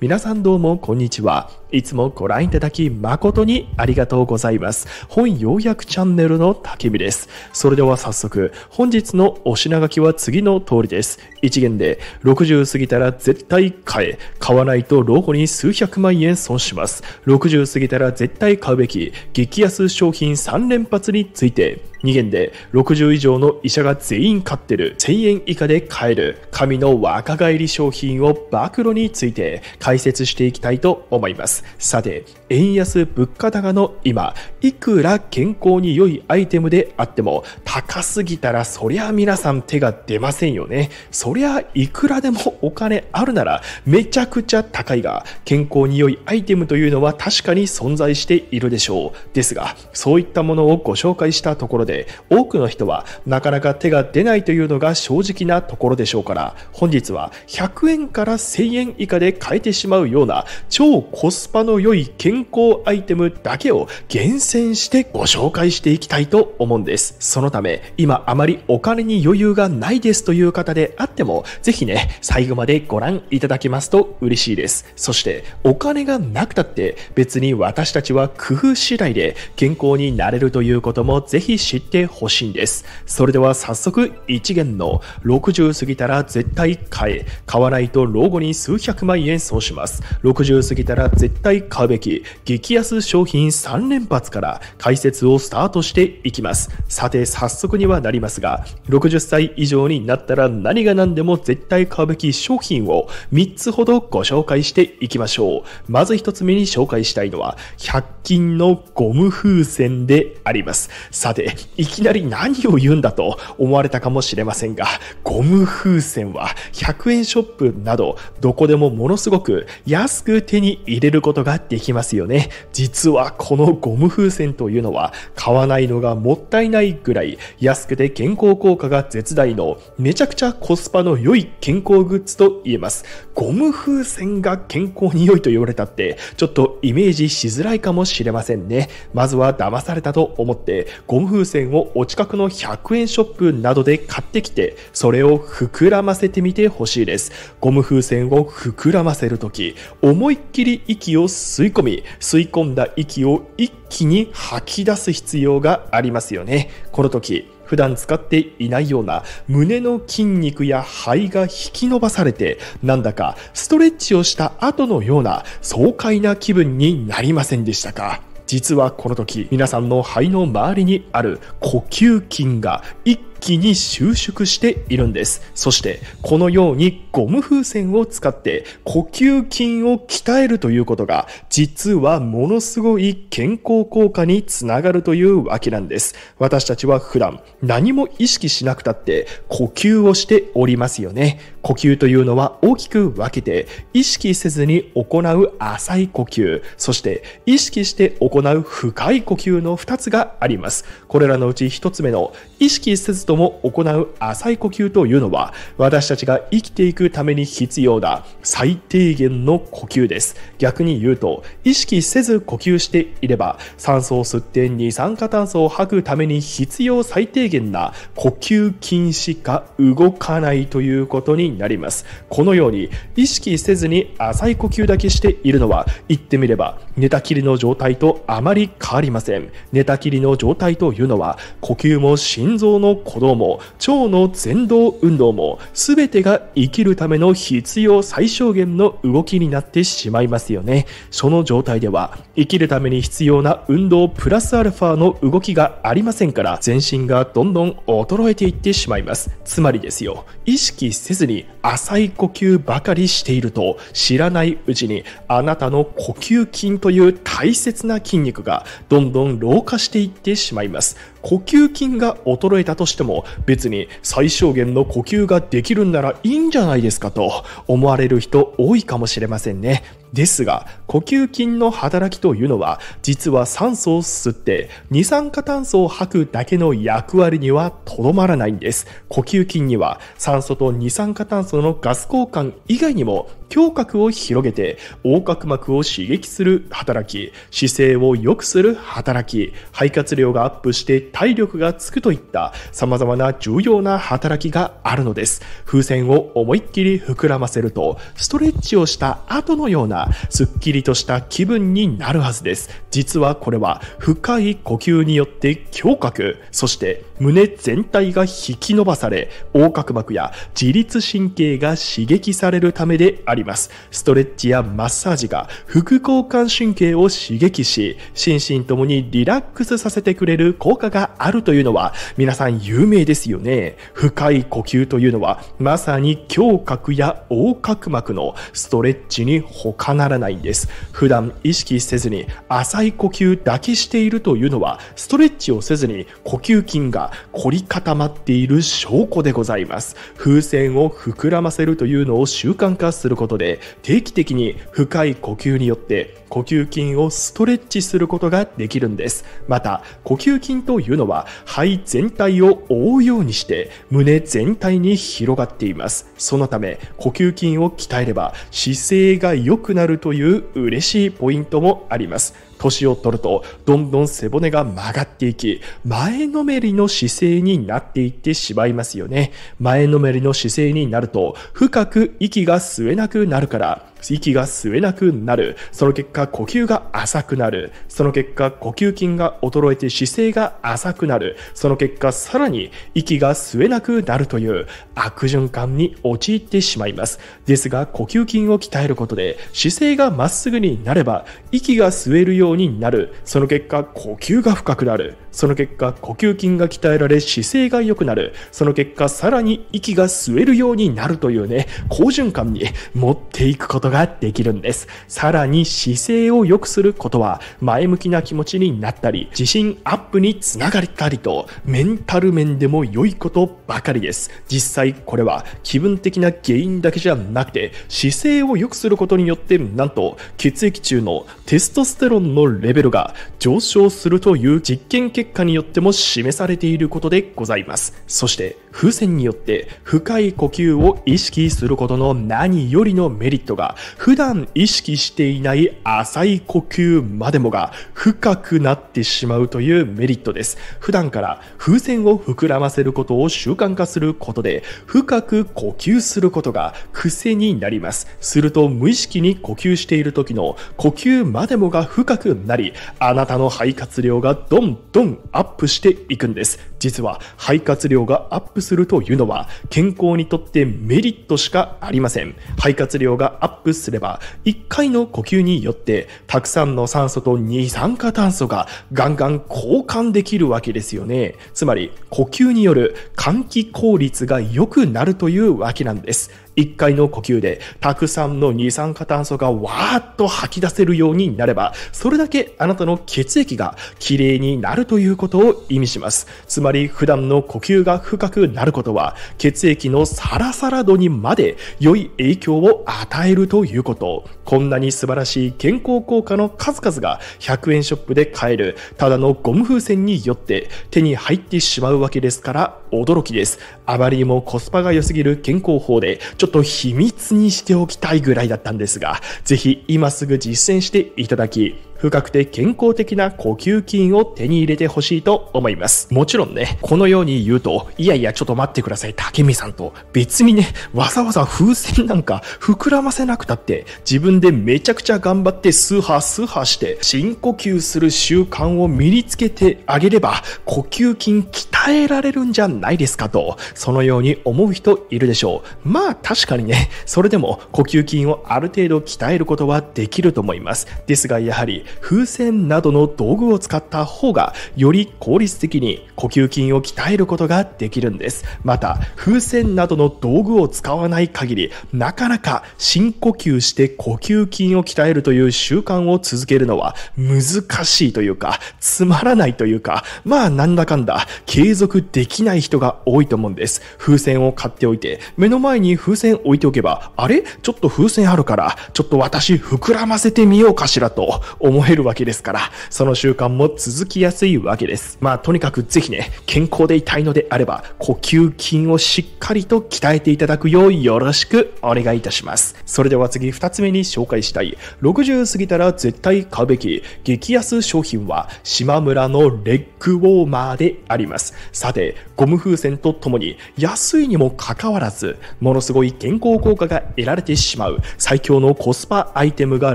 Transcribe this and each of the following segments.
皆さんどうもこんにちはいつもご覧いただき誠にありがとうございます。本要約チャンネルの竹見です。それでは早速、本日のお品書きは次の通りです。一元で、60過ぎたら絶対買え。買わないと老後に数百万円損します。60過ぎたら絶対買うべき、激安商品3連発について。2元で60以上の医者が全員買ってる1000円以下で買える神の若返り商品を暴露について解説していきたいと思います。。さて、円安物価高の今、いくら健康に良いアイテムであっても、高すぎたらそりゃ皆さん手が出ませんよね。そりゃいくらでもお金あるなら、めちゃくちゃ高いが、健康に良いアイテムというのは確かに存在しているでしょう。ですが、そういったものをご紹介したところで、多くの人はなかなか手が出ないというのが正直なところでしょうから、本日は100円から1000円以下で買えてしまうような超コスパの良い健健康アイテムだけを厳選してご紹介していきたいと思うんです。そのため、今あまりお金に余裕がないですという方であっても、ぜひね、最後までご覧いただけますと嬉しいです。そして、お金がなくたって別に私たちは工夫次第で健康になれるということもぜひ知ってほしいんです。それでは早速、一元の60過ぎたら絶対買え、買わないと老後に数百万円損します。60過ぎたら絶対買うべき激安商品3連発から解説をスタートしていきます。さて、早速にはなりますが、60歳以上になったら何が何でも絶対買うべき商品を3つほどご紹介していきましょう。まず1つ目に紹介したいのは、100均のゴム風船であります。さて、いきなり何を言うんだと思われたかもしれませんが、ゴム風船は100円ショップなどどこでもものすごく安く手に入れることができますよ。よね。実はこのゴム風船というのは買わないのがもったいないぐらい安くて健康効果が絶大のめちゃくちゃコスパの良い健康グッズと言えます。ゴム風船が健康に良いと言われたってちょっとイメージしづらいかもしれませんね。まずは騙されたと思ってゴム風船をお近くの100円ショップなどで買ってきてそれを膨らませてみてほしいです。ゴム風船を膨らませるとき思いっきり息を吸い込み吸い込んだ息を一気に吐き出す必要がありますよね。この時、普段使っていないような胸の筋肉や肺が引き伸ばされて、なんだかストレッチをした後のような爽快な気分になりませんでしたか実はこの時皆さんの肺の周りにある呼吸筋が一気に収縮しているんです。そして、このようにゴム風船を使って呼吸筋を鍛えるということが、実はものすごい健康効果につながるというわけなんです。私たちは普段何も意識しなくたって呼吸をしておりますよね。呼吸というのは大きく分けて、意識せずに行う浅い呼吸、そして意識して行う深い呼吸の2つがあります。これらのうち1つ目の意識せずとも行う浅い呼吸というのは、私たちが生きていくために必要な最低限の呼吸です。逆に言うと、意識せず呼吸していれば、酸素を吸って二酸化炭素を吐くために必要最低限な呼吸筋しか動かないということになります。このように、意識せずに浅い呼吸だけしているのは、言ってみれば、寝たきりの状態とあまり変わりません。寝たきりの状態というのは、呼吸も心臓の鼓鼓動も腸の前動運動も全てが生きるための必要最小限の動きになってしまいますよねその状態では生きるために必要な運動プラスアルファの動きがありませんから全身がどんどん衰えていってしまいますつまりですよ意識せずに浅い呼吸ばかりしていると知らないうちにあなたの呼吸筋という大切な筋肉がどんどん老化していってしまいます呼吸筋が衰えたとしても別に最小限の呼吸ができるんならいいんじゃないですかと思われる人多いかもしれませんね。ですが、呼吸筋の働きというのは、実は酸素を吸って二酸化炭素を吐くだけの役割にはとどまらないんです。呼吸筋には酸素と二酸化炭素のガス交換以外にも胸郭を広げて横隔膜を刺激する働き姿勢を良くする働き肺活量がアップして体力がつくといった様々な重要な働きがあるのです風船を思いっきり膨らませるとストレッチをした後のようなすっきりとした気分になるはずです実はこれは深い呼吸によって胸郭そして胸全体が引き伸ばされ横隔膜や自律神経が刺激されるためでありります。ストレッチやマッサージが副交感神経を刺激し、心身ともにリラックスさせてくれる効果があるというのは皆さん有名ですよね。深い呼吸というのはまさに胸郭や横隔膜のストレッチに他ならないんです。普段意識せずに浅い呼吸だけしているというのはストレッチをせずに呼吸筋が凝り固まっている証拠でございます。風船を膨らませるというのを習慣化することことで定期的に深い呼吸によって呼吸筋をストレッチすることができるんです。また、呼吸筋というのは肺全体を覆うようにして胸全体に広がっています。そのため、呼吸筋を鍛えれば姿勢が良くなるという嬉しいポイントもあります。年を取るとどんどん背骨が曲がっていき、前のめりの姿勢になっていってしまいますよね。前のめりの姿勢になると深く息が吸えなくなるから、息が吸えなくなる。その結果、呼吸が浅くなる。その結果、呼吸筋が衰えて姿勢が浅くなる。その結果、さらに息が吸えなくなるという悪循環に陥ってしまいます。ですが、呼吸筋を鍛えることで、姿勢がまっすぐになれば、息が吸えるようになる。その結果、呼吸が深くなる。その結果、呼吸筋が鍛えられ姿勢が良くなる。その結果、さらに息が吸えるようになるというね、好循環に持っていくことができるんです。さらに姿勢を良くすることは、前向きな気持ちになったり、自信アップにつながったりと、メンタル面でも良いことばかりです。実際、これは気分的な原因だけじゃなくて、姿勢を良くすることによって、なんと、血液中のテストステロンのレベルが上昇するという実験結結果によっても示されていることでございます。そして、風船によって深い呼吸を意識することの何よりのメリットが普段意識していない浅い呼吸までもが深くなってしまうというメリットです普段から風船を膨らませることを習慣化することで深く呼吸することが癖になりますすると無意識に呼吸している時の呼吸までもが深くなりあなたの肺活量がどんどんアップしていくんです実は肺活量がアップするというのは健康にとってメリットしかありません肺活量がアップすれば1回の呼吸によってたくさんの酸素と二酸化炭素がガンガン交換できるわけですよねつまり呼吸による換気効率が良くなるというわけなんです一回の呼吸でたくさんの二酸化炭素がわーっと吐き出せるようになれば、それだけあなたの血液がきれいになるということを意味します。つまり普段の呼吸が深くなることは、血液のサラサラ度にまで良い影響を与えるということ。こんなに素晴らしい健康効果の数々が100円ショップで買える、ただのゴム風船によって手に入ってしまうわけですから、驚きです。あまりにもコスパが良すぎる健康法で、ちょっと秘密にしておきたいぐらいだったんですが、ぜひ今すぐ実践していただき、深くて健康的な呼吸筋を手に入れてほしいと思います。もちろんね、このように言うと、いやいやちょっと待ってください、竹見さんと。別にね、わざわざ風船なんか膨らませなくたって、自分でめちゃくちゃ頑張ってスーハースーハーして深呼吸する習慣を身につけてあげれば、呼吸筋鍛えられるんじゃないですかと、そのように思う人いるでしょう。まあ確かにね、それでも呼吸筋をある程度鍛えることはできると思います。ですがやはり風船などの道具を使った方がより効率的に呼吸筋を鍛えることができるんですまた風船などの道具を使わない限りなかなか深呼吸して呼吸筋を鍛えるという習慣を続けるのは難しいというかつまらないというかまあなんだかんだ継続できない人が多いと思うんです風船を買っておいて目の前に風船置いておけばあれちょっと風船あるからちょっと私膨らませてみようかしらと思思えるわけですから、その習慣も続きやすいわけです。まあ、とにかくぜひね、健康でいたいのであれば、呼吸筋をしっかりと鍛えていただくようよろしくお願いいたします。それでは次2つ目に紹介したい。60過ぎたら絶対買うべき激安商品は、島村のレッグウォーマーであります。さて、ゴム風船とともに、安いにもかかわらず、ものすごい健康効果が得られてしまう最強のコスパアイテムが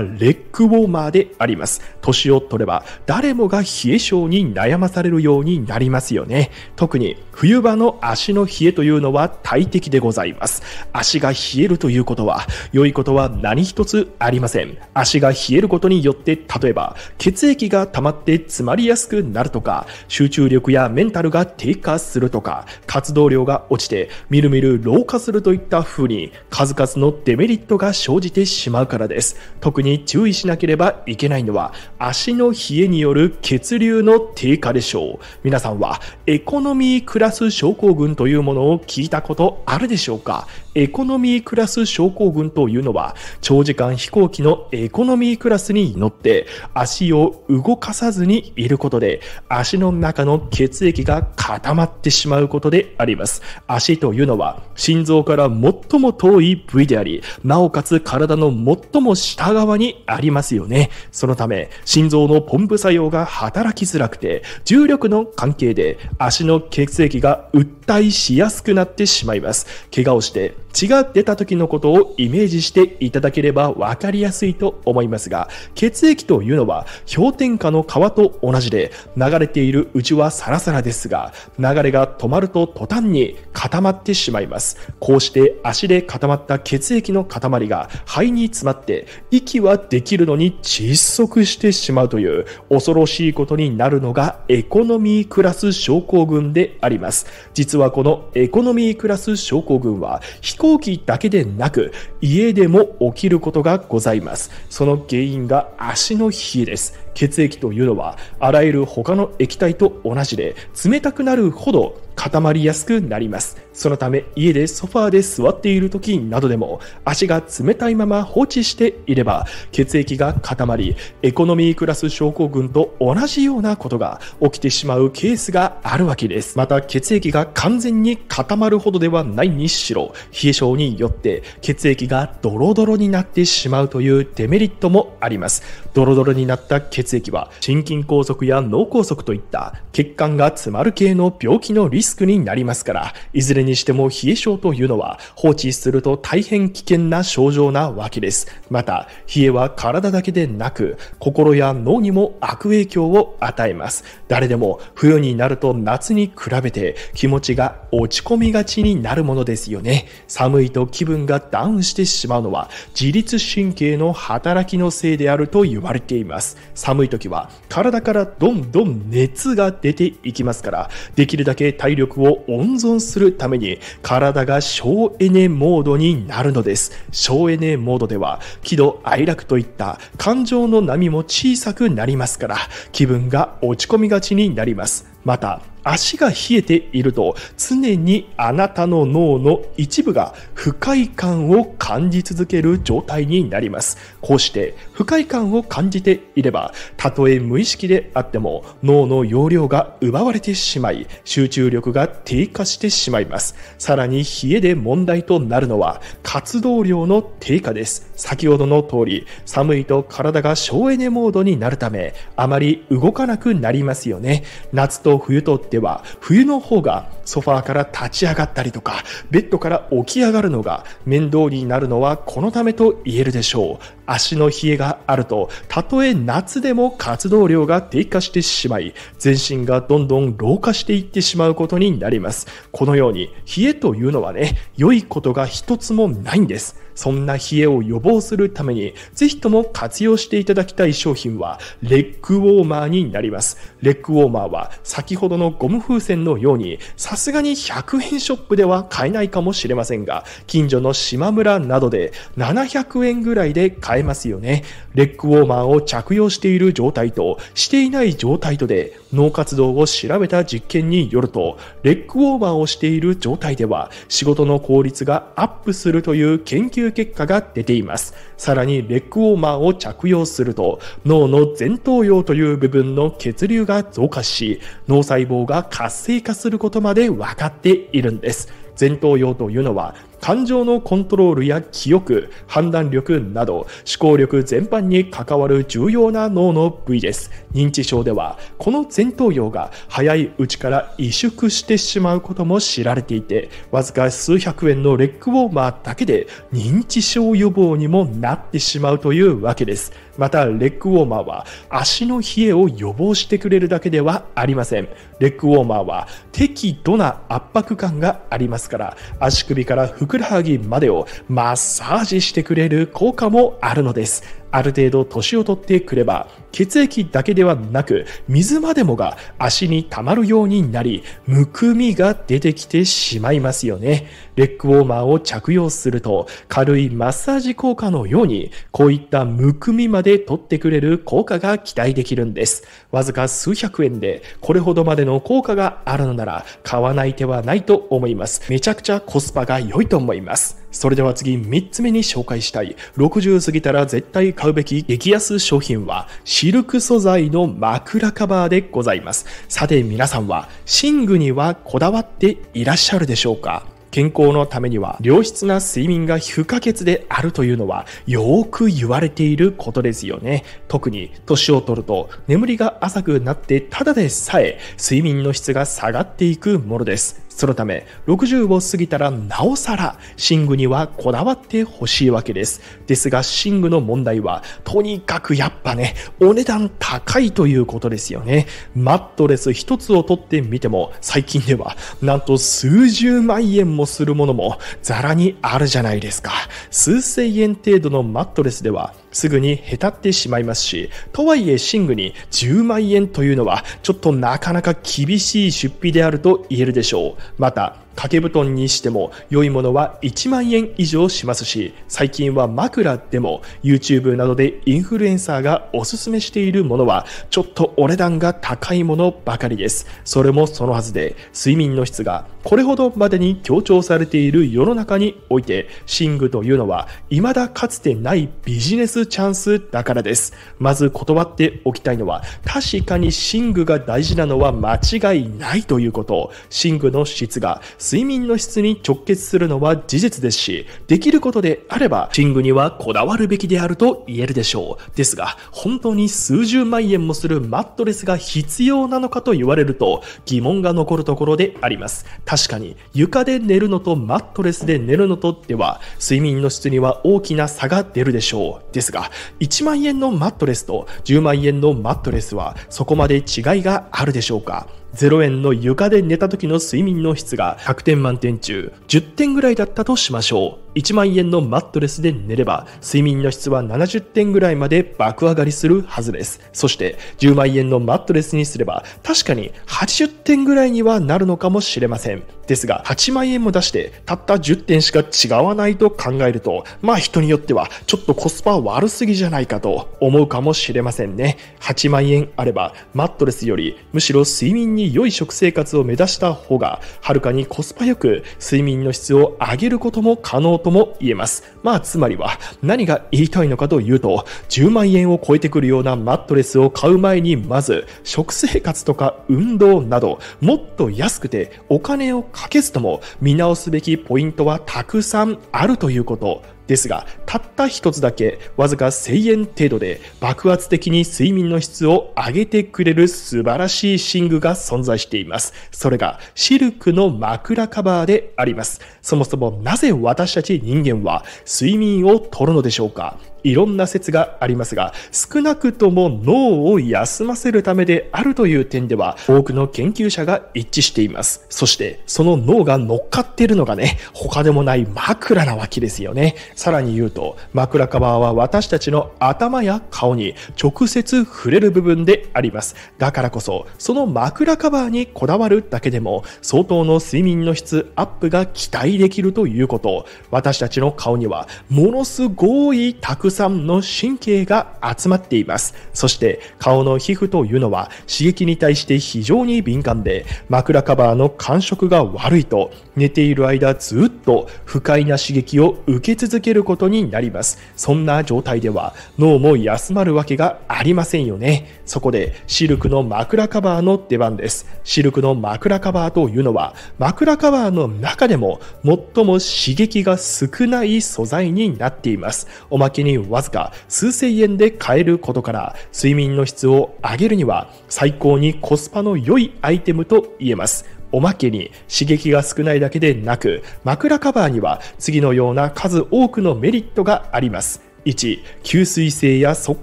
レッグウォーマーであります。。年を取れば誰もが冷え性に悩まされるようになりますよね。特に冬場の足の冷えというのは大敵でございます。足が冷えるということは、良いことは何一つありません。足が冷えることによって、例えば、血液が溜まって詰まりやすくなるとか、集中力やメンタルが低下するとか、活動量が落ちて、みるみる老化するといった風に、数々のデメリットが生じてしまうからです。特に注意しなければいけないのは、足の冷えによる血流の低下でしょう。皆さんは、エコノミークララス症候群というものを聞いたことあるでしょうかエコノミークラス症候群というのは、長時間飛行機のエコノミークラスに乗って、足を動かさずにいることで、足の中の血液が固まってしまうことであります。足というのは、心臓から最も遠い部位であり、なおかつ体の最も下側にありますよね。そのため、心臓のポンプ作用が働きづらくて、重力の関係で足の血液が訴えしやすくなってしまいます。怪我をして、血が出た時のことをイメージしていただければ分かりやすいと思いますが、血液というのは氷点下の川と同じで、流れているうちはサラサラですが、流れが止まると途端に固まってしまいます。こうして足で固まった血液の塊が肺に詰まって、息はできるのに窒息してしまうという恐ろしいことになるのがエコノミークラス症候群であります。実はこのエコノミークラス症候群は飛行機だけでなく、家でも起きることがございます。その原因が足の冷えです。血液というのは、あらゆる他の液体と同じで、冷たくなるほど固まりやすくなります。そのため家でソファーで座っている時などでも足が冷たいまま放置していれば血液が固まりエコノミークラス症候群と同じようなことが起きてしまうケースがあるわけですまた血液が完全に固まるほどではないにしろ冷え症によって血液がドロドロになってしまうというデメリットもありますドロドロになった血液は心筋梗塞や脳梗塞といった血管が詰まる系の病気のリスクになりますからいずれにしても冷え症というのは放置すると大変危険な症状なわけです。また、冷えは体だけでなく、心や脳にも悪影響を与えます。誰でも冬になると夏に比べて気持ちが落ち込みがちになるものですよね。寒いと気分がダウンしてしまうのは自律神経の働きのせいであると言われています。寒い時は体からどんどん熱が出ていきますから、できるだけ体力を温存するためめに体が省エネモードになるのです。省エネモードでは喜怒哀楽といった感情の波も小さくなりますから気分が落ち込みがちになります。また足が冷えていると常にあなたの脳の一部が不快感を感じ続ける状態になりますこうして不快感を感じていればたとえ無意識であっても脳の容量が奪われてしまい集中力が低下してしまいますさらに冷えで問題となるのは活動量の低下です先ほどの通り寒いと体が省エネモードになるためあまり動かなくなりますよね夏と冬とては、冬の方がソファーから立ち上がったりとか、ベッドから起き上がるのが面倒になるのはこのためと言えるでしょう。足の冷えがあると、たとえ夏でも活動量が低下してしまい、全身がどんどん老化していってしまうことになります。このように、冷えというのはね、良いことが一つもないんです。そんな冷えを予防するために、ぜひとも活用していただきたい商品は、レッグウォーマーになります。レッグウォーマーは、先ほどのゴム風船のように、さすがに100円ショップでは買えないかもしれませんが、近所の島村などで700円ぐらいで買え変えますよね。レックウォーマーを着用している状態と、していない状態とで、脳活動を調べた実験によると、レックウォーマーをしている状態では、仕事の効率がアップするという研究結果が出ています。さらに、レックウォーマーを着用すると、脳の前頭葉という部分の血流が増加し、脳細胞が活性化することまで分かっているんです。前頭葉というのは感情のコントロールや記憶、判断力など思考力全般に関わる重要な脳の部位です。認知症ではこの前頭葉が早いうちから萎縮してしまうことも知られていて、わずか数百円のレッグウォーマーだけで認知症予防にもなってしまうというわけです。また、レッグウォーマーは足の冷えを予防してくれるだけではありません。レッグウォーマーは適度な圧迫感がありますから、足首から腹ふくらはぎまでをマッサージしてくれる効果もあるのです。ある程度年を取ってくれば、血液だけではなく、水までもが足に溜まるようになり、むくみが出てきてしまいますよね。レッグウォーマーを着用すると、軽いマッサージ効果のように、こういったむくみまで取ってくれる効果が期待できるんです。わずか数百円で、これほどまでの効果があるのなら、買わない手はないと思います。めちゃくちゃコスパが良いと思います。それでは次3つ目に紹介したい60過ぎたら絶対買うべき激安商品はシルク素材の枕カバーでございますさて皆さんは寝具にはこだわっていらっしゃるでしょうか健康のためには良質な睡眠が不可欠であるというのはよく言われていることですよね。特に年を取ると眠りが浅くなってただでさえ睡眠の質が下がっていくものです。そのため、60を過ぎたらなおさら、寝具にはこだわってほしいわけです。ですが、寝具の問題は、とにかくやっぱね、お値段高いということですよね。マットレス一つを取ってみても、最近では、なんと数十万円もするものも、ザラにあるじゃないですか。数千円程度のマットレスでは、すぐにへたってしまいますし、とはいえ寝具に10万円というのはちょっとなかなか厳しい出費であると言えるでしょう。また、掛け布団にしても良いものは1万円以上しますし最近は枕でも YouTube などでインフルエンサーがおすすめしているものはちょっとお値段が高いものばかりですそれもそのはずで睡眠の質がこれほどまでに強調されている世の中において寝具というのは未だかつてないビジネスチャンスだからですまず断っておきたいのは確かに寝具が大事なのは間違いないということ寝具の質が睡眠の質に直結するのは事実ですし、できることであれば、寝具にはこだわるべきであると言えるでしょう。ですが、本当に数十万円もするマットレスが必要なのかと言われると、疑問が残るところであります。確かに、床で寝るのとマットレスで寝るのとでは、睡眠の質には大きな差が出るでしょう。ですが、1万円のマットレスと10万円のマットレスは、そこまで違いがあるでしょうか0円の床で寝た時の睡眠の質が100点満点中10点ぐらいだったとしましょう。1万円のマットレスで寝れば、睡眠の質は70点ぐらいまで爆上がりするはずです。そして、10万円のマットレスにすれば、確かに80点ぐらいにはなるのかもしれません。ですが、8万円も出して、たった10点しか違わないと考えると、まあ人によっては、ちょっとコスパ悪すぎじゃないかと思うかもしれませんね。8万円あれば、マットレスより、むしろ睡眠に良い食生活を目指した方が、はるかにコスパよく、睡眠の質を上げることも可能とも言えます。まあ、つまりは、何が言いたいのかというと、10万円を超えてくるようなマットレスを買う前に、まず、食生活とか運動など、もっと安くてお金をかけずとも見直すべきポイントはたくさんあるということですが、たった一つだけ、わずか1000円程度で爆発的に睡眠の質を上げてくれる素晴らしい寝具が存在しています。それがシルクの枕カバーであります。そもそもなぜ私たち人間は睡眠をとるのでしょうかいろんな説がありますが、少なくとも脳を休ませるためであるという点では、多くの研究者が一致しています。そして、その脳が乗っかっているのがね、他でもない枕なわけですよね。さらに言うと、枕カバーは私たちの頭や顔に直接触れる部分であります。だからこそ、その枕カバーにこだわるだけでも、相当の睡眠の質アップが期待できるということ。私たちの顔には、ものすごいたくさんの神経が集まっています。そして顔の皮膚というのは刺激に対して非常に敏感で、枕カバーの感触が悪いと、寝ている間ずっと不快な刺激を受け続けることになります。そんな状態では脳も休まるわけがありませんよね。そこでシルクの枕カバーの出番です。シルクの枕カバーというのは枕カバーの中でも最も刺激が少ない素材になっています。おまけにわずか数千円で買えることから睡眠の質を上げるには最高にコスパの良いアイテムと言えますおまけに刺激が少ないだけでなく枕カバーには次のような数多くのメリットがあります1吸水性や速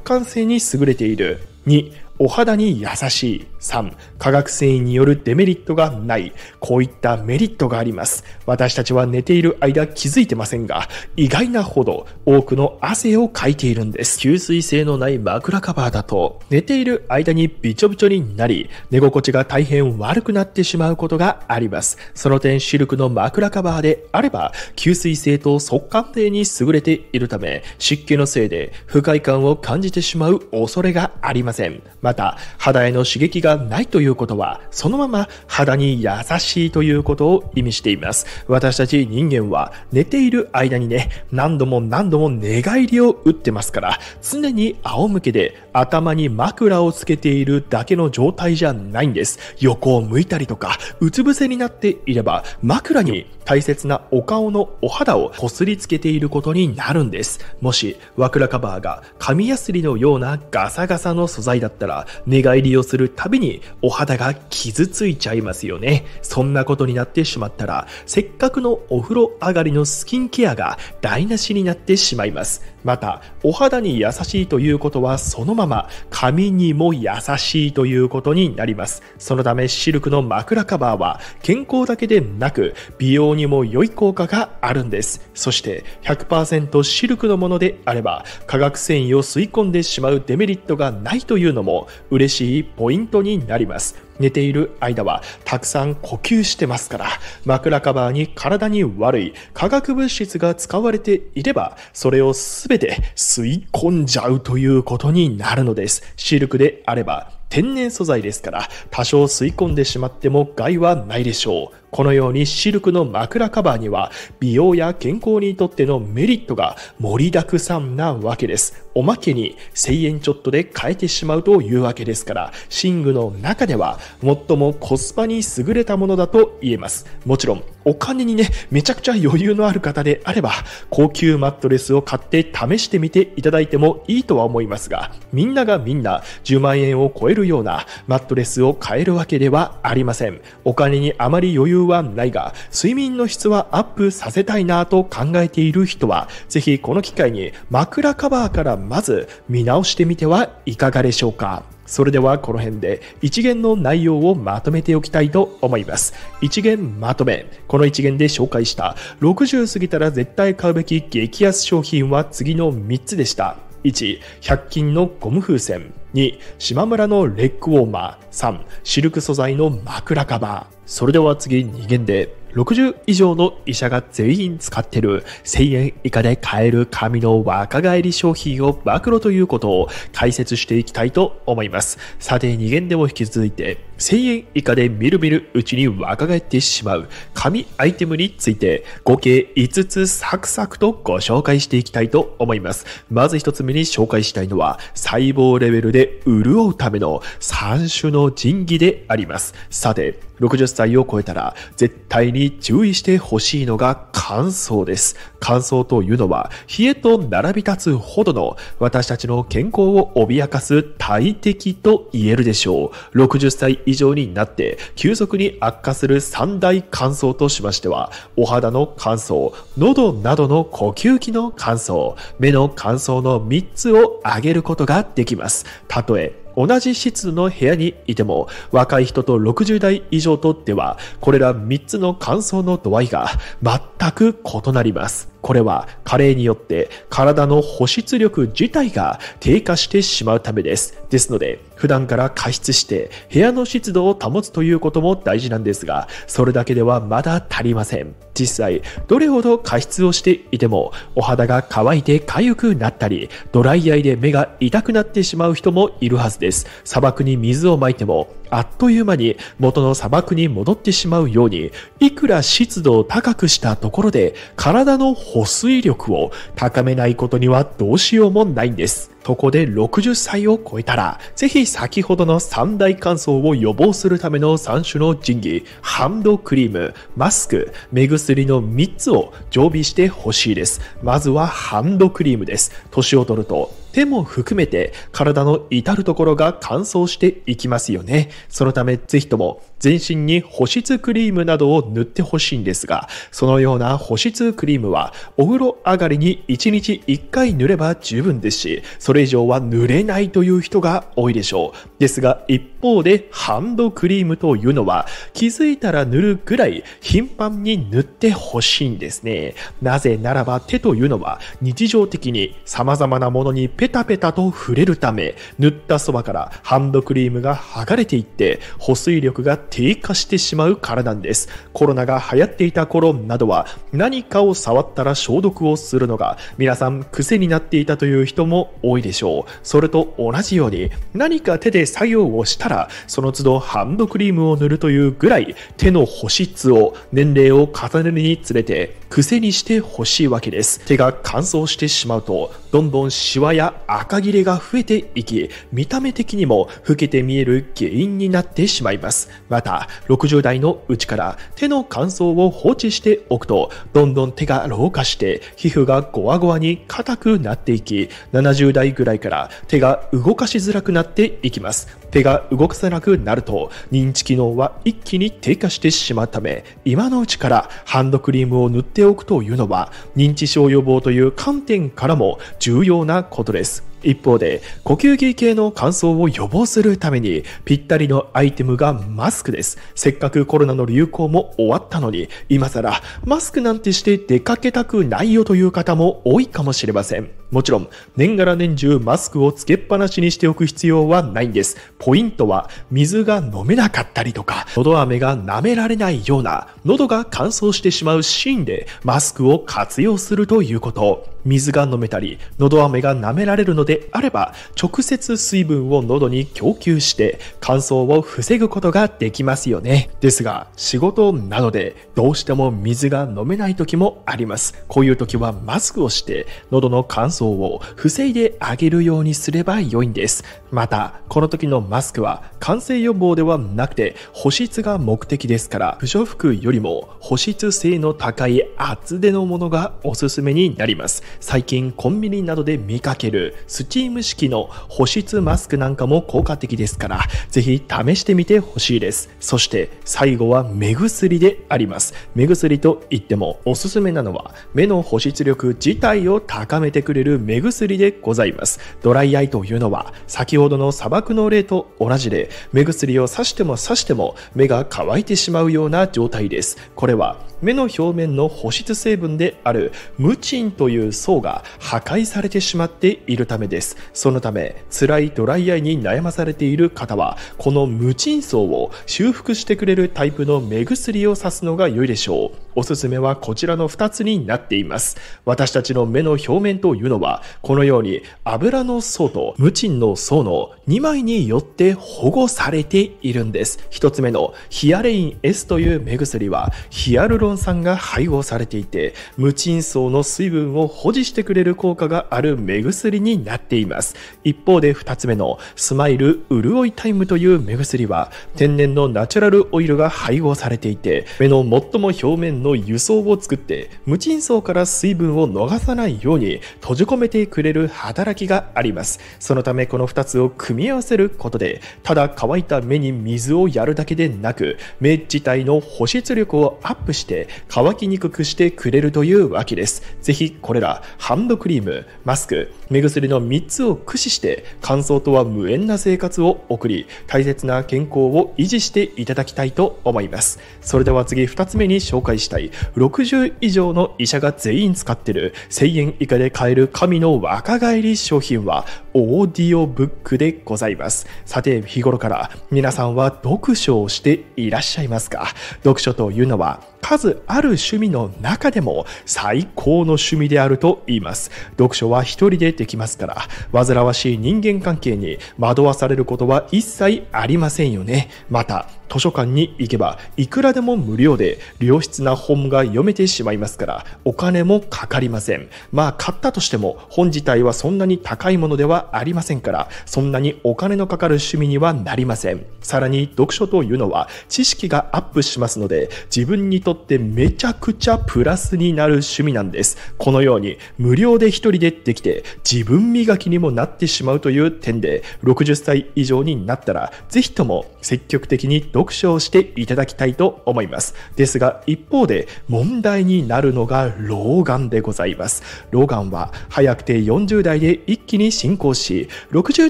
乾性に優れている2お肌に優しい。3、化学繊維によるデメリットがない。こういったメリットがあります。私たちは寝ている間気づいてませんが、意外なほど多くの汗をかいているんです。吸水性のない枕カバーだと、寝ている間にびちょびちょになり、寝心地が大変悪くなってしまうことがあります。その点、シルクの枕カバーであれば、吸水性と速乾性に優れているため、湿気のせいで不快感を感じてしまう恐れがありません。ままた肌への刺激がないということはそのまま肌に優しいということを意味しています私たち人間は寝ている間にね何度も何度も寝返りを打ってますから常に仰向けで頭に枕をつけているだけの状態じゃないんです。横を向いたりとか、うつ伏せになっていれば、枕に大切なお顔のお肌をこすりつけていることになるんです。もし、枕カバーが紙やすりのようなガサガサの素材だったら、寝返りをするたびにお肌が傷ついちゃいますよね。そんなことになってしまったら、せっかくのお風呂上がりのスキンケアが台無しになってしまいます。また、お肌に優しいということはそのままま髪にも優しいということになりますそのためシルクの枕カバーは健康だけでなく美容にも良い効果があるんですそして100%シルクのものであれば化学繊維を吸い込んでしまうデメリットがないというのも嬉しいポイントになります寝ている間はたくさん呼吸してますから枕カバーに体に悪い化学物質が使われていればそれを全て吸い込んじゃうということになるのですシルクであれば天然素材ですから多少吸い込んでしまっても害はないでしょうこのようにシルクの枕カバーには美容や健康にとってのメリットが盛りだくさんなわけです。おまけに1000円ちょっとで買えてしまうというわけですから、寝具の中では最もコスパに優れたものだと言えます。もちろんお金にね、めちゃくちゃ余裕のある方であれば、高級マットレスを買って試してみていただいてもいいとは思いますが、みんながみんな10万円を超えるようなマットレスを買えるわけではありません。お金にあまり余裕由ないが、睡眠の質はアップさせたいなと考えている人は、ぜひこの機会に枕カバーからまず見直してみてはいかがでしょうか。それではこの辺で一元の内容をまとめておきたいと思います。一元まとめ。この一元で紹介した60過ぎたら絶対買うべき激安商品は次の3つでした。1、100均のゴム風船。2、島村のレッグウォーマー。3、シルク素材の枕カバー。それでは次2限で、60以上の医者が全員使ってる1000円以下で買える紙の若返り商品を暴露ということを解説していきたいと思います。さて2限でも引き続いて、1000円以下でみるみるうちに若返ってしまう神アイテムについて合計5つサクサクとご紹介していきたいと思います。まず1つ目に紹介したいのは細胞レベルで潤うための3種の神器であります。さて、60歳を超えたら絶対に注意してほしいのが乾燥です。乾燥というのは冷えと並び立つほどの私たちの健康を脅かす大敵と言えるでしょう。60歳以常になって急速に悪化する三大乾燥としましてはお肌の乾燥喉などの呼吸器の乾燥目の乾燥の3つを挙げることができますたとえ同じ湿度の部屋にいても若い人と60代以上とってはこれら3つの乾燥の度合いが全く異なりますこれは加齢によって体の保湿力自体が低下してしまうためです。ですので、普段から加湿して部屋の湿度を保つということも大事なんですが、それだけではまだ足りません。実際、どれほど加湿をしていても、お肌が乾いて痒くなったり、ドライアイで目が痛くなってしまう人もいるはずです。砂漠に水をまいても、あっという間に元の砂漠に戻ってしまうように、いくら湿度を高くしたところで、体の保水力を高めないことにはどうしようもないんです。そこで60歳を超えたら、ぜひ先ほどの三大乾燥を予防するための3種の神器、ハンドクリーム、マスク、目薬の3つを常備してほしいです。まずはハンドクリームです。年を取ると手も含めて体の至るところが乾燥していきますよね。そのためぜひとも全身に保湿クリームなどを塗ってほしいんですが、そのような保湿クリームはお風呂上がりに1日1回塗れば十分ですし、それ以上は塗れないという人が多いでしょう。ですが一方でハンドクリームというのは気づいたら塗るぐらい頻繁に塗ってほしいんですね。なぜならば手というのは日常的に様々なものにペタペタと触れるため、塗ったそばからハンドクリームが剥がれていって、保水力が低下してしまうからなんです。コロナが流行っていた頃などは、何かを触ったら消毒をするのが、皆さん癖になっていたという人も多いでしょう。それと同じように、何か手で作業をしたら、その都度ハンドクリームを塗るというぐらい、手の保湿を、年齢を重ねるにつれて、癖にしてほしいわけです。手が乾燥してしまうと、どんどんシワや赤切れが増えていき、見た目的にも老けて見える原因になってしまいます。また、60代のうちから手の乾燥を放置しておくと、どんどん手が老化して、皮膚がゴワゴワに硬くなっていき、70代ぐらいから手が動かしづらくなっていきます。手が動かせなくなると認知機能は一気に低下してしまうため今のうちからハンドクリームを塗っておくというのは認知症予防という観点からも重要なことです一方で呼吸器系の乾燥を予防するためにぴったりのアイテムがマスクですせっかくコロナの流行も終わったのに今更マスクなんてして出かけたくないよという方も多いかもしれませんもちろん年がら年中マスクをつけっぱなしにしておく必要はないんですポイントは水が飲めなかったりとか喉飴が舐められないような喉が乾燥してしまうシーンでマスクを活用するということ水が飲めたり喉飴が舐められるのでであれば直接水分を喉に供給して乾燥を防ぐことができますよねですが仕事などでどうしても水が飲めない時もありますこういう時はマスクをして喉の乾燥を防いであげるようにすれば良いんですまたこの時のマスクは感染予防ではなくて保湿が目的ですから不織布よりも保湿性の高い厚手のものがおすすめになります最近コンビニなどで見かけるスチーム式の保湿マスクなんかも効果的ですから、ぜひ試してみてほしいです。そして最後は目薬であります。目薬といってもおすすめなのは、目の保湿力自体を高めてくれる目薬でございます。ドライアイというのは、先ほどの砂漠の例と同じで、目薬をさしてもさしても目が乾いてしまうような状態です。これは目の表面の保湿成分であるムチンという層が破壊されてしまっているためです。そのため、辛いドライアイに悩まされている方は、この無鎮層を修復してくれるタイプの目薬を指すのが良いでしょう。おすすめはこちらの2つになっています。私たちの目の表面というのは、このように油の層と無鎮の層の2枚によって保護されているんです。1つ目のヒアレイン S という目薬は、ヒアルロン酸が配合されていて、無鎮層の水分を保持してくれる効果がある目薬になっています。っています。一方で2つ目のスマイル潤いタイムという目薬は天然のナチュラルオイルが配合されていて目の最も表面の輸送を作って無賃層から水分を逃さないように閉じ込めてくれる働きがあります。そのためこの2つを組み合わせることでただ乾いた目に水をやるだけでなく目自体の保湿力をアップして乾きにくくしてくれるというわけです。ぜひこれらハンドクリーム、マスク、目薬の3つを駆使して乾燥とは無縁な生活を送り大切な健康を維持していただきたいと思いますそれでは次2つ目に紹介したい60以上の医者が全員使ってる1000円以下で買える神の若返り商品はオーディオブックでございますさて日頃から皆さんは読書をしていらっしゃいますか読書というのは数ある趣味の中でも最高の趣味であると言います。読書は一人でできますから、煩わしい人間関係に惑わされることは一切ありませんよね。また、図書館に行けばいくらでも無料で良質な本が読めてしまいますからお金もかかりませんまあ買ったとしても本自体はそんなに高いものではありませんからそんなにお金のかかる趣味にはなりませんさらに読書というのは知識がアップしますので自分にとってめちゃくちゃプラスになる趣味なんですこのように無料で一人でできて自分磨きにもなってしまうという点で60歳以上になったらぜひとも積極的に読読書をしていただきたいと思います。ですが、一方で問題になるのが老眼でございます。老眼は早くて40代で一気に進行し、60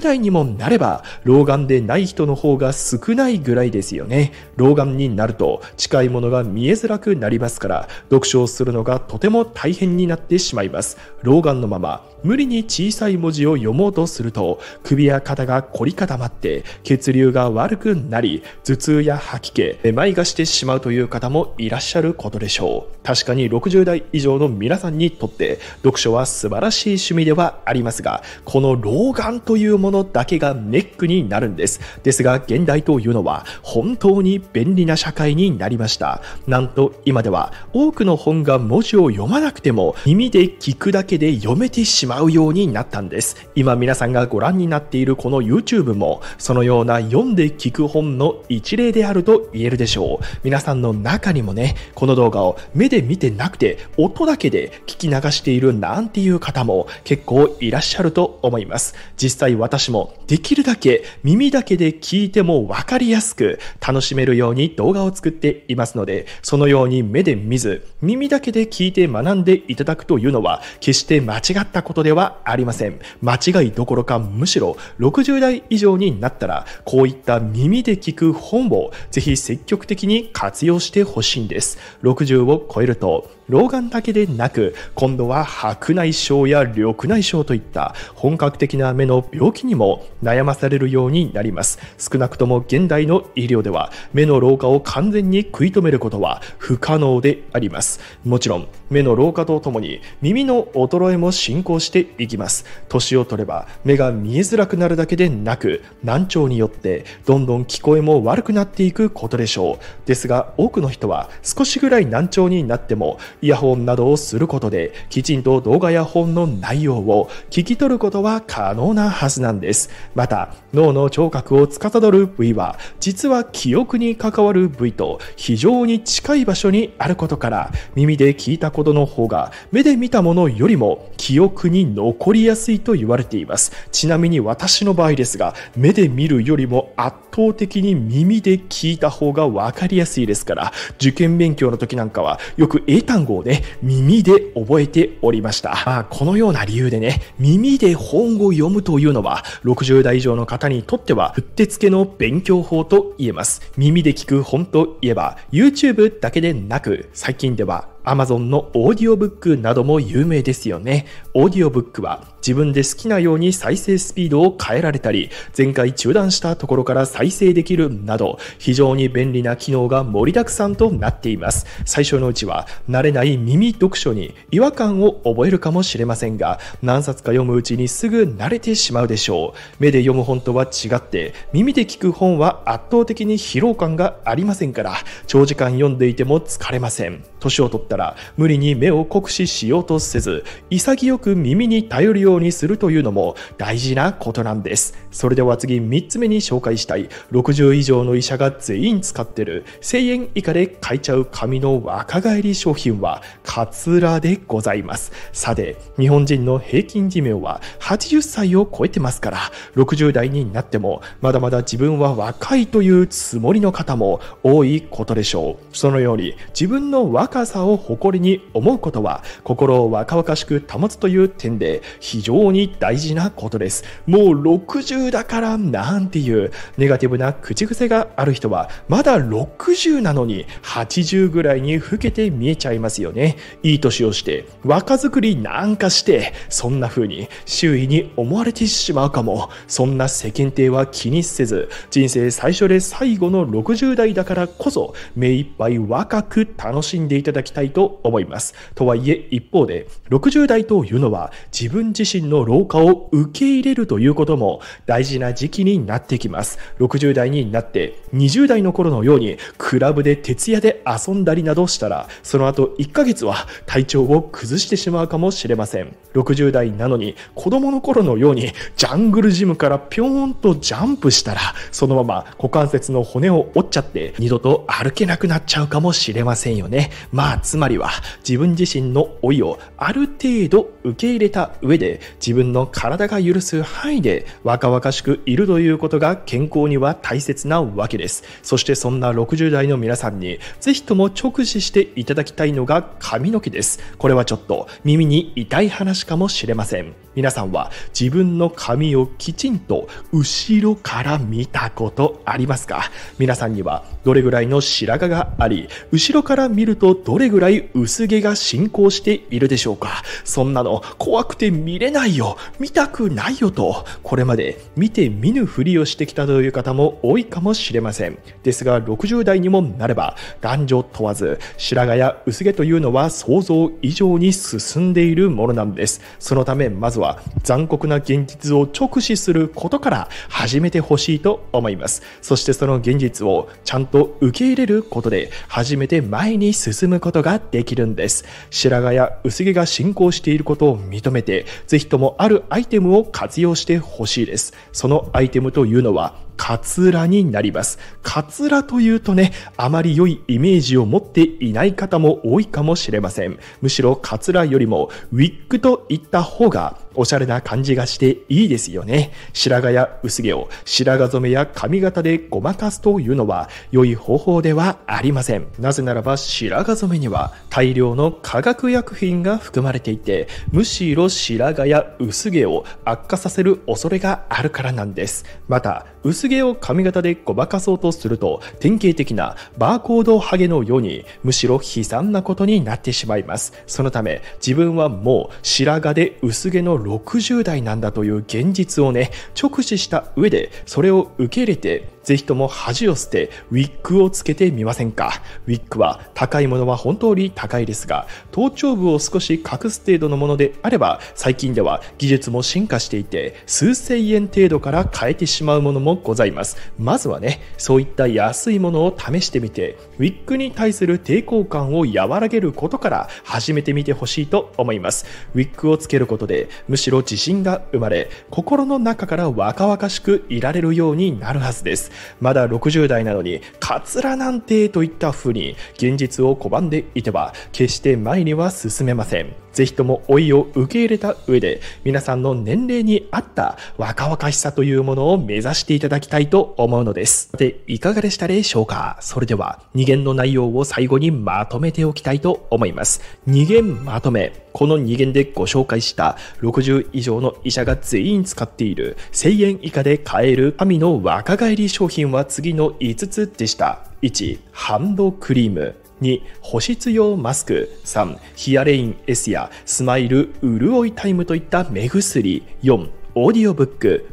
代にもなれば老眼でない人の方が少ないぐらいですよね。老眼になると近いものが見えづらくなりますから、読書をするのがとても大変になってしまいます。老眼のまま無理に小さい文字を読もうとすると、首や肩が凝り固まって、血流が悪くなり、頭痛や吐き気、めまいがしてしまうという方もいらっしゃることでしょう。確かに60代以上の皆さんにとって読書は素晴らしい趣味ではありますが、この老眼というものだけがネックになるんです。ですが、現代というのは本当に便利な社会になりました。なんと今では多くの本が文字を読まなくても耳で聞くだけで読めてしまうようになったんです。今皆さんがご覧になっているこの YouTube もそのような読んで聞く本の一例であると言えるでしょう。皆さんの中にもね、この動画を目で見てなくて、音だけで聞き流しているなんていう方も結構いらっしゃると思います。実際私もできるだけ耳だけで聞いてもわかりやすく楽しめるように動画を作っていますので、そのように目で見ず、耳だけで聞いて学んでいただくというのは、決して間違ったことではありません。間違いどころか、むしろ60代以上になったら、こういった耳で聞く本をぜひ積極的に活用してほしいんです。60を超えると老眼だけでなく今度は白内障や緑内障といった本格的な目の病気にも悩まされるようになります少なくとも現代の医療では目の老化を完全に食い止めることは不可能でありますもちろん目の老化とともに耳の衰えも進行していきます年を取れば目が見えづらくなるだけでなく難聴によってどんどん聞こえも悪くななっていくことでしょうですが多くの人は少しぐらい難聴になってもイヤホンなどをすることできちんと動画や本の内容を聞き取ることは可能なはずなんですまた脳の聴覚を司る部位は実は記憶に関わる部位と非常に近い場所にあることから耳で聞いたことの方が目で見たものよりも記憶に残りやすいと言われていますちなみに私の場合ですが目で見るよりも圧倒的に耳でて聞いた方が分かりやすいですから、受験勉強の時なんかはよく英単語をね、耳で覚えておりました。まあ、このような理由でね、耳で本を読むというのは、60代以上の方にとっては、うってつけの勉強法と言えます。耳で聞く本といえば、YouTube だけでなく、最近では Amazon のオーディオブックなども有名ですよね。オーディオブックは自分で好きなように再生スピードを変えられたり、前回中断したところから再生できるなど、非常に便利な機能が盛りだくさんとなっています。最初のうちは慣れない耳読書に違和感を覚えるかもしれませんが、何冊か読むうちにすぐ慣れてしまうでしょう。目で読む本とは違って、耳で聞く本は圧倒的に疲労感がありませんから、長時間読んでいても疲れません。年を取ったったら無理に目を酷使しようとせず潔く耳に頼るようにするというのも大事なことなんですそれでは次3つ目に紹介したい60以上の医者が全員使ってる1000円以下で買えちゃう紙の若返り商品はカツラでございますさて日本人の平均寿命は80歳を超えてますから60代になってもまだまだ自分は若いというつもりの方も多いことでしょうそのように自分の若さを誇りに思うことは心を若々しく保つという点で非常に大事なことです。もう60だからなんていうネガティブな口癖がある人はまだ60なのに80ぐらいに老けて見えちゃいますよね。いい年をして若作りなんかしてそんな風に周囲に思われてしまうかも。そんな世間体は気にせず人生最初で最後の60代だからこそ目いっぱい若く楽しんでいただきたいと思います。とはいえ、一方で、60代というのは自分自身の老化を受け入れるということも大事な時期になってきます。60代になって20代の頃のようにクラブで徹夜で遊んだりなどしたら、その後1ヶ月は体調を崩してしまうかもしれません。60代なのに子供の頃のようにジャングルジムからぴょーんとジャンプしたら、そのまま股関節の骨を折っちゃって二度と歩けなくなっちゃうかもしれませんよね。まあ、つまりは自分自身の老いをある程度受け入れた上で自分の体が許す範囲で若々しくいるということが健康には大切なわけですそしてそんな60代の皆さんにぜひとも直視していただきたいのが髪の毛ですこれはちょっと耳に痛い話かもしれません皆さんは自分の髪をきちんと後ろから見たことありますか皆さんにはどれぐらいの白髪があり、後ろから見るとどれぐらい薄毛が進行しているでしょうかそんなの怖くて見れないよ見たくないよと、これまで見て見ぬふりをしてきたという方も多いかもしれません。ですが60代にもなれば男女問わず白髪や薄毛というのは想像以上に進んでいるものなんです。そのためまずは残酷な現実を直視することから始めてほしいと思いますそしてその現実をちゃんと受け入れることで初めて前に進むことができるんです白髪や薄毛が進行していることを認めてぜひともあるアイテムを活用してほしいですそのアイテムというのはカツラになります。カツラというとね、あまり良いイメージを持っていない方も多いかもしれません。むしろカツラよりもウィッグといった方がおしゃれな感じがしていいですよね。白髪や薄毛を白髪染めや髪型でごまかすというのは良い方法ではありません。なぜならば白髪染めには大量の化学薬品が含まれていて、むしろ白髪や薄毛を悪化させる恐れがあるからなんです。また、薄毛を髪型でごまかそうとすると典型的なバーコードハゲのようにむしろ悲惨なことになってしまいますそのため自分はもう白髪で薄毛の60代なんだという現実をね直視した上でそれを受け入れてぜひとも恥を捨てウィッグをつけてみませんかウィッグは高いものは本当に高いですが頭頂部を少し隠す程度のものであれば最近では技術も進化していて数千円程度から変えてしまうものももございますまずはねそういった安いものを試してみてウィッグに対する抵抗感を和らげることから始めてみてほしいと思いますウィッグをつけることでむしろ自信が生まれ心の中から若々しくいられるようになるはずですまだ60代なのにカツラなんてといった風に現実を拒んでいては決して前には進めませんぜひとも老いを受け入れた上で、皆さんの年齢に合った若々しさというものを目指していただきたいと思うのです。さて、いかがでしたでしょうかそれでは、2弦の内容を最後にまとめておきたいと思います。2弦まとめ。この2弦でご紹介した60以上の医者が全員使っている1000円以下で買える神の若返り商品は次の5つでした。1、ハンドクリーム。2、保湿用マスク。3、ヒアレイン S やスマイル潤いタイムといった目薬。4、オーディオブック。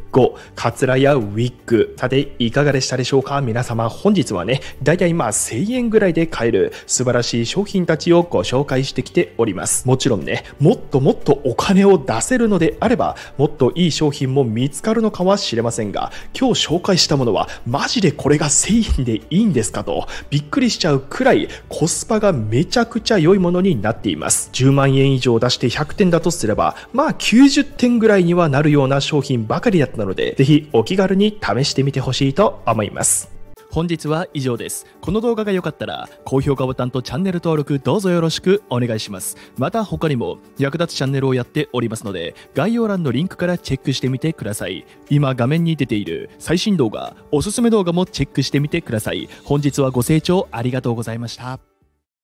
カツラやウィッグ。さて、いかがでしたでしょうか皆様、本日はね、だいたい今1000円ぐらいで買える素晴らしい商品たちをご紹介してきております。もちろんね、もっともっとお金を出せるのであれば、もっといい商品も見つかるのかはしれませんが、今日紹介したものは、マジでこれが1000円でいいんですかと、びっくりしちゃうくらいコスパがめちゃくちゃ良いものになっています。10万円以上出して100点だとすれば、まあ90点ぐらいにはなるような商品ばかりだったなので、ぜひお気軽に試してみてほしいと思います。本日は以上です。この動画が良かったら、高評価ボタンとチャンネル登録どうぞよろしくお願いします。また他にも役立つチャンネルをやっておりますので、概要欄のリンクからチェックしてみてください。今画面に出ている最新動画、おすすめ動画もチェックしてみてください。本日はご清聴ありがとうございました。